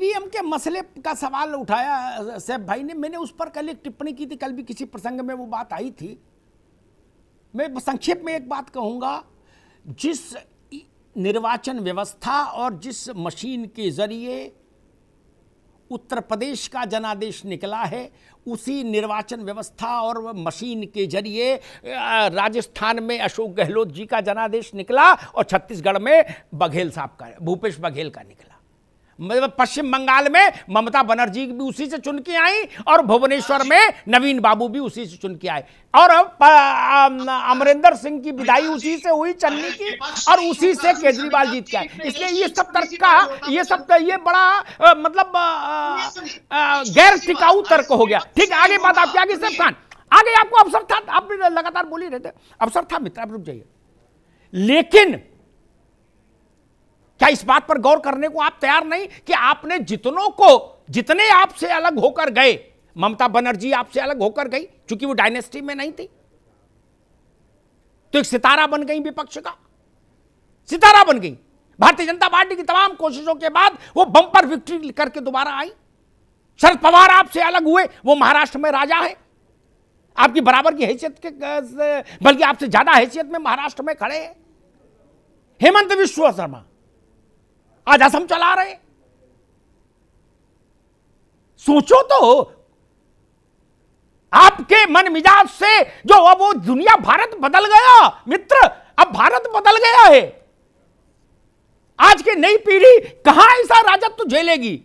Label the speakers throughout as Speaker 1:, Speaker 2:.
Speaker 1: EVM के मसले का सवाल उठाया सैफ भाई ने मैंने उस पर कल एक टिप्पणी की थी कल भी किसी प्रसंग में वो बात आई थी मैं संक्षेप में एक बात कहूँगा जिस निर्वाचन व्यवस्था और जिस मशीन के जरिए उत्तर प्रदेश का जनादेश निकला है उसी निर्वाचन व्यवस्था और मशीन के जरिए राजस्थान में अशोक गहलोत जी का जनादेश निकला और छत्तीसगढ़ में बघेल साहब का भूपेश बघेल का निकला मतलब पश्चिम बंगाल में ममता बनर्जी भी उसी से चुन के आई और भुवनेश्वर में नवीन बाबू भी उसी से चुन के आए और अमरिंदर सिंह की विदाई उसी से हुई चन्नी की और उसी से केजरीवाल जीत के आए इसलिए ये सब तर्क का ये सब तो, ये बड़ा मतलब गैर टिकाऊ तर्क हो गया ठीक आगे बात आपके आगे सब खान आगे आपको अवसर था आप लगातार बोली रहते अवसर था मित्र आप रुक जाइए लेकिन क्या इस बात पर गौर करने को आप तैयार नहीं कि आपने जितनों को जितने आपसे अलग होकर गए ममता बनर्जी आपसे अलग होकर गई चूंकि वो डायनेस्टी में नहीं थी तो एक सितारा बन गई विपक्ष का सितारा बन गई भारतीय जनता पार्टी की तमाम कोशिशों के बाद वो बंपर विक्ट्री करके दोबारा आई शरद पवार आपसे अलग हुए वो महाराष्ट्र में राजा है आपकी बराबर की हैसियत के बल्कि आपसे ज्यादा हैसियत में महाराष्ट्र में खड़े हैं हेमंत विश्व शर्मा आज असम चला रहे सोचो तो आपके मन मिजाज से जो अब वो दुनिया भारत बदल गया मित्र अब भारत बदल गया है आज की नई पीढ़ी कहां ऐसा राजत्व झेलेगी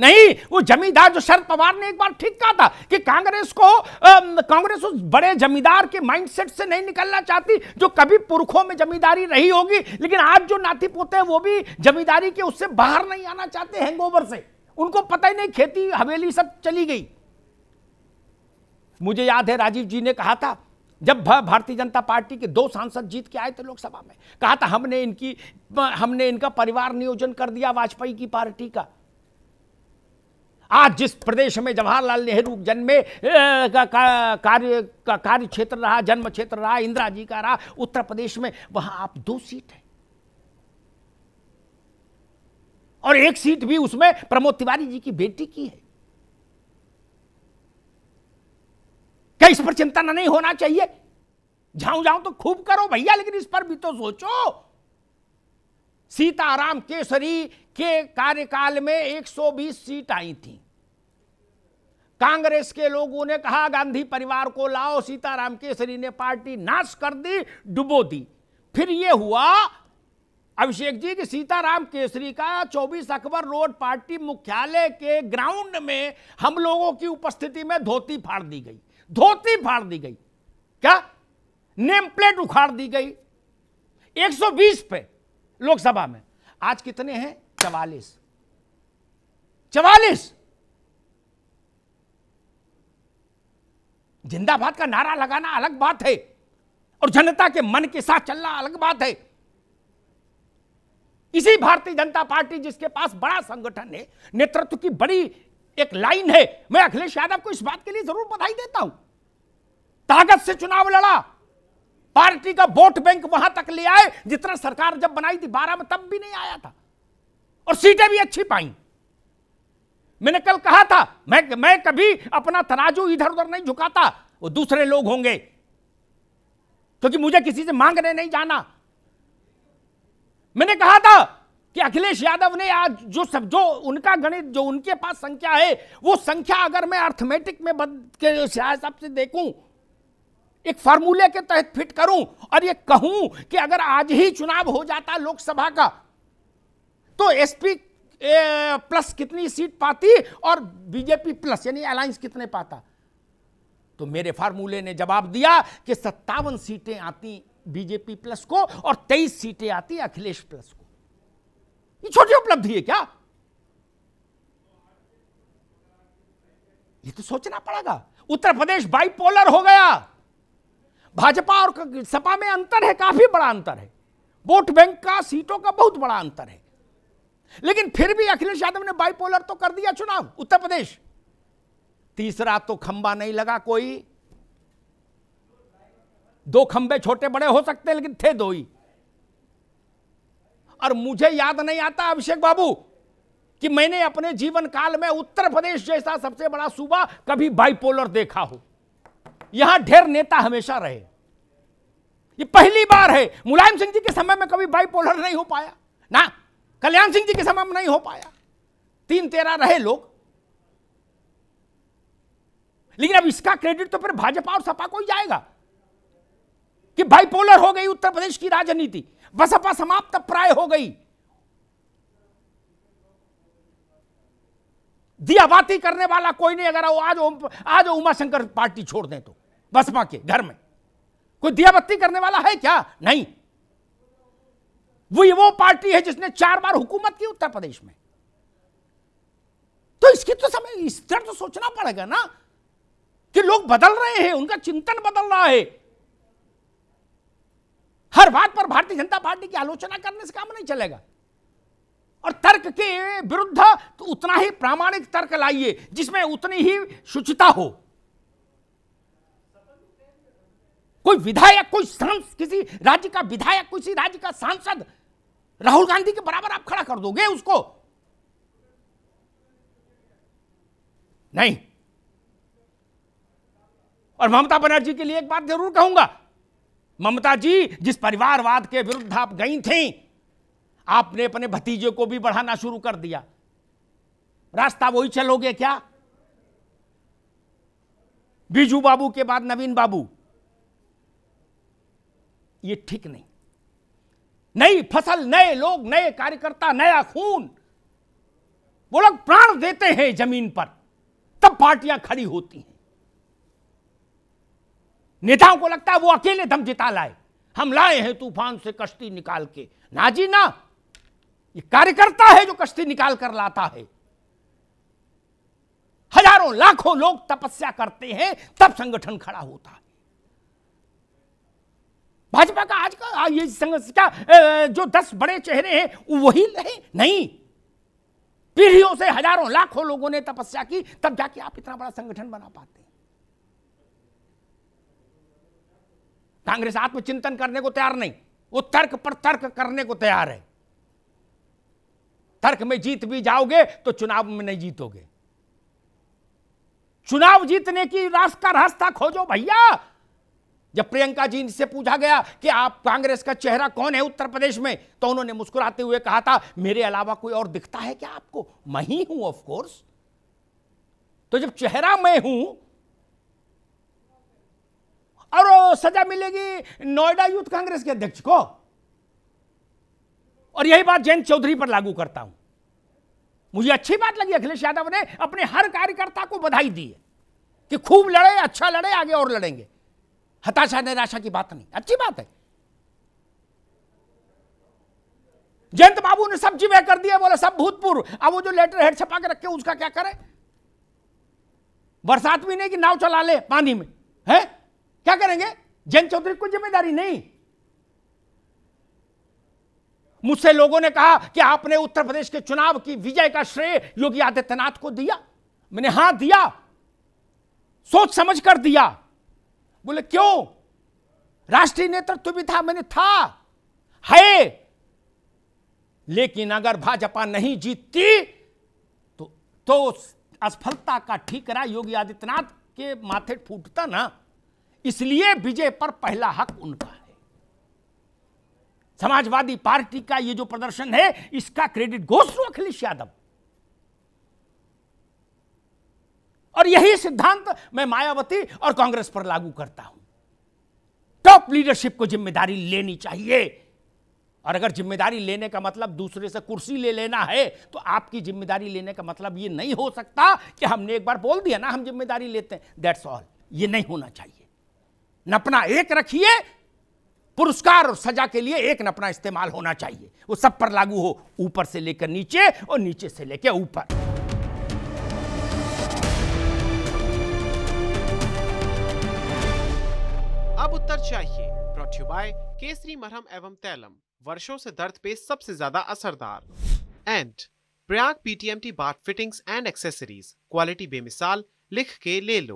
Speaker 1: नहीं वो जमींदार जो शरद पवार ने एक बार ठीक कहा था कि कांग्रेस को कांग्रेस उस बड़े जमींदार के माइंडसेट से नहीं निकलना चाहती जो कभी पुरखों में जमींदारी रही होगी लेकिन आज जो नाती पोते हैं वो भी जमींदारी के उससे बाहर नहीं आना चाहते हैंगओवर से उनको पता ही नहीं खेती हवेली सब चली गई मुझे याद है राजीव जी ने कहा था जब भारतीय जनता पार्टी के दो सांसद जीत के आए थे लोकसभा में कहा था हमने इनकी हमने इनका परिवार नियोजन कर दिया वाजपेयी की पार्टी का आज जिस प्रदेश में जवाहरलाल नेहरू जन्मे का, का कार्य का क्षेत्र रहा जन्म क्षेत्र रहा इंदिरा जी का रहा उत्तर प्रदेश में वहां आप दो सीट है और एक सीट भी उसमें प्रमोद तिवारी जी की बेटी की है क्या इस पर चिंता ना नहीं होना चाहिए झाऊ जाऊं तो खूब करो भैया लेकिन इस पर भी तो सोचो सीताराम केसरी के कार्यकाल में 120 सीट आई थी कांग्रेस के लोगों ने कहा गांधी परिवार को लाओ सीताराम केसरी ने पार्टी नाश कर दी डुबो दी फिर यह हुआ अभिषेक जी की सीताराम केसरी का 24 अकबर रोड पार्टी मुख्यालय के ग्राउंड में हम लोगों की उपस्थिति में धोती फाड़ दी गई धोती फाड़ दी गई क्या नेम प्लेट उखाड़ दी गई 120 पे लोकसभा में आज कितने हैं चवालीस चवालीस जिंदाबाद का नारा लगाना अलग बात है और जनता के मन के साथ चलना अलग बात है इसी भारतीय जनता पार्टी जिसके पास बड़ा संगठन है नेतृत्व की बड़ी एक लाइन है मैं अखिलेश यादव को इस बात के लिए जरूर बधाई देता हूं ताकत से चुनाव लड़ा पार्टी का वोट बैंक वहां तक ले आए जितना सरकार जब बनाई थी बारह में तब भी नहीं आया था और सीटें भी अच्छी पाई मैंने कल कहा था मैं मैं कभी अपना तराजू इधर उधर नहीं झुकाता वो दूसरे लोग होंगे क्योंकि मुझे किसी से मांगने नहीं जाना मैंने कहा था कि अखिलेश यादव ने आज जो सब जो उनका गणित जो उनके पास संख्या है वो संख्या अगर मैं अर्थमेटिक में बद के हिसाब से देखूं एक फार्मूले के तहत फिट करूं और ये कहूं कि अगर आज ही चुनाव हो जाता लोकसभा का तो एसपी प्लस कितनी सीट पाती और बीजेपी प्लस यानी अलायंस कितने पाता तो मेरे फार्मूले ने जवाब दिया कि सत्तावन सीटें आती बीजेपी प्लस को और तेईस सीटें आती अखिलेश प्लस को ये छोटी उपलब्धि है क्या ये तो सोचना पड़ेगा उत्तर प्रदेश बाईपोलर हो गया भाजपा और सपा में अंतर है काफी बड़ा अंतर है वोट बैंक का सीटों का बहुत बड़ा अंतर है लेकिन फिर भी अखिलेश यादव ने बाइपोलर तो कर दिया चुनाव उत्तर प्रदेश तीसरा तो खंबा नहीं लगा कोई दो खंबे छोटे बड़े हो सकते लेकिन थे दो ही और मुझे याद नहीं आता अभिषेक बाबू कि मैंने अपने जीवन काल में उत्तर प्रदेश जैसा सबसे बड़ा सूबा कभी बाइपोलर देखा हो यहां ढेर नेता हमेशा रहे ये पहली बार है मुलायम सिंह जी के समय में कभी बाइपोलर नहीं हो पाया ना कल्याण सिंह जी के समय नहीं हो पाया तीन तेरह रहे लोग लेकिन अब इसका क्रेडिट तो फिर भाजपा और सपा को ही जाएगा कि पोलर हो गई उत्तर प्रदेश की राजनीति बसपा समाप्त प्राय हो गई दियाबाती करने वाला कोई नहीं अगर वो आज वो, आज उमा शंकर पार्टी छोड़ दें तो बसपा के घर में कोई दियाबत्ती करने वाला है क्या नहीं ये वो पार्टी है जिसने चार बार हुकूमत की उत्तर प्रदेश में तो इसकी तो समय इस तरह तो सोचना पड़ेगा ना कि लोग बदल रहे हैं उनका चिंतन बदल रहा है हर बात पर भारतीय जनता पार्टी की आलोचना करने से काम नहीं चलेगा और तर्क के विरुद्ध तो उतना ही प्रामाणिक तर्क लाइए जिसमें उतनी ही शुचिता हो कोई विधायक कोई सांस किसी राज्य का विधायक किसी राज्य का सांसद राहुल गांधी के बराबर आप खड़ा कर दोगे उसको नहीं और ममता बनर्जी के लिए एक बात जरूर कहूंगा ममता जी जिस परिवारवाद के विरुद्ध आप गई थी आपने अपने भतीजे को भी बढ़ाना शुरू कर दिया रास्ता वही चलोगे क्या बीजू बाबू के बाद नवीन बाबू ये ठीक नहीं नई फसल नए लोग नए कार्यकर्ता नया खून वो लोग प्राण देते हैं जमीन पर तब पार्टियां खड़ी होती हैं नेताओं को लगता है वो अकेले दम जिता लाए हम लाए हैं तूफान से कश्ती निकाल के ना जी ना ये कार्यकर्ता है जो कश्ती निकाल कर लाता है हजारों लाखों लोग तपस्या करते हैं तब संगठन खड़ा होता है भाजपा का आज का ये संघर्ष का जो दस बड़े चेहरे हैं वही नहीं नहीं पीढ़ियों से हजारों लाखों लोगों ने तपस्या की तब जाके आप इतना बड़ा संगठन बना पाते हैं कांग्रेस आत्मचिंतन करने को तैयार नहीं वो तर्क पर तर्क करने को तैयार है तर्क में जीत भी जाओगे तो चुनाव में नहीं जीतोगे चुनाव जीतने की रास्ता रास्ता खोजो भैया जब प्रियंका जी से पूछा गया कि आप कांग्रेस का चेहरा कौन है उत्तर प्रदेश में तो उन्होंने मुस्कुराते हुए कहा था मेरे अलावा कोई और दिखता है क्या आपको मैं ही हूं ऑफकोर्स तो जब चेहरा मैं हूं और सजा मिलेगी नोएडा यूथ कांग्रेस के अध्यक्ष को और यही बात जयंत चौधरी पर लागू करता हूं मुझे अच्छी बात लगी अखिलेश यादव ने अपने हर कार्यकर्ता को बधाई दी है कि खूब लड़े अच्छा लड़े आगे और लड़ेंगे हताशा निराशा की बात नहीं अच्छी बात है जयंत बाबू ने सब जिमे कर दिया बोले सब भूतपूर्व अब वो जो लेटर हेड छपा के रखे उसका क्या करे बरसात भी नहीं कि नाव चला ले पानी में है क्या करेंगे जयंत चौधरी को जिम्मेदारी नहीं मुझसे लोगों ने कहा कि आपने उत्तर प्रदेश के चुनाव की विजय का श्रेय योगी आदित्यनाथ को दिया मैंने हां दिया सोच समझ कर दिया बोले क्यों राष्ट्रीय नेतृत्व तो भी था मैंने था है लेकिन अगर भाजपा नहीं जीतती तो तो असफलता का ठीकरा योगी आदित्यनाथ के माथे फूटता ना इसलिए विजय पर पहला हक उनका है समाजवादी पार्टी का ये जो प्रदर्शन है इसका क्रेडिट घोष अखिलेश यादव और यही सिद्धांत मैं मायावती और कांग्रेस पर लागू करता हूं टॉप लीडरशिप को जिम्मेदारी लेनी चाहिए और अगर जिम्मेदारी लेने का मतलब दूसरे से कुर्सी ले लेना है तो आपकी जिम्मेदारी लेने का मतलब यह नहीं हो सकता कि हमने एक बार बोल दिया ना हम जिम्मेदारी लेते हैं दैट्स ऑल ये नहीं होना चाहिए नपना एक रखिए पुरस्कार और सजा के लिए एक नपना इस्तेमाल होना चाहिए वो सब पर लागू हो ऊपर से लेकर नीचे और नीचे से लेकर ऊपर चाहिए ब्रॉट केसरी मरहम एवं तैलम वर्षों से दर्द पे सबसे ज्यादा असरदार एंड प्रयाग पीटीएमटी बाट फिटिंग्स एंड एक्सेसरीज क्वालिटी बेमिसाल लिख के ले लो